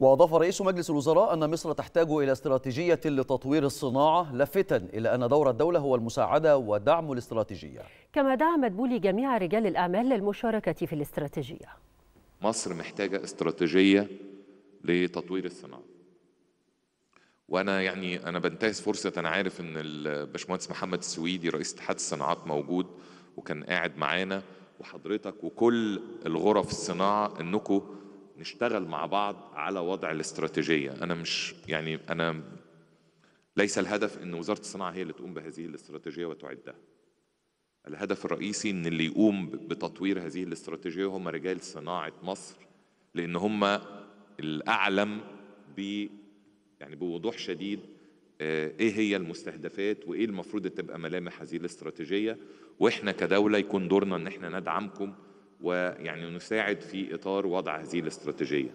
وأضاف رئيس مجلس الوزراء أن مصر تحتاج إلى استراتيجية لتطوير الصناعة لافتا إلى أن دور الدولة هو المساعدة ودعم الاستراتيجية كما دعمت بولي جميع رجال الأعمال للمشاركة في الاستراتيجية مصر محتاجة استراتيجية لتطوير الصناعة وأنا يعني أنا بنتهز فرصة أنا عارف إن الباشمهندس محمد السويدي رئيس اتحاد الصناعات موجود وكان قاعد معانا وحضرتك وكل الغرف الصناعة إنكم نشتغل مع بعض على وضع الاستراتيجيه انا مش يعني انا ليس الهدف ان وزاره الصناعه هي اللي تقوم بهذه الاستراتيجيه وتعدها الهدف الرئيسي ان اللي يقوم بتطوير هذه الاستراتيجيه هم رجال صناعه مصر لان هم الاعلم ب يعني بوضوح شديد آه، ايه هي المستهدفات وايه المفروض تبقى ملامح هذه الاستراتيجيه واحنا كدوله يكون دورنا ان احنا ندعمكم ويعني نساعد في اطار وضع هذه الاستراتيجيه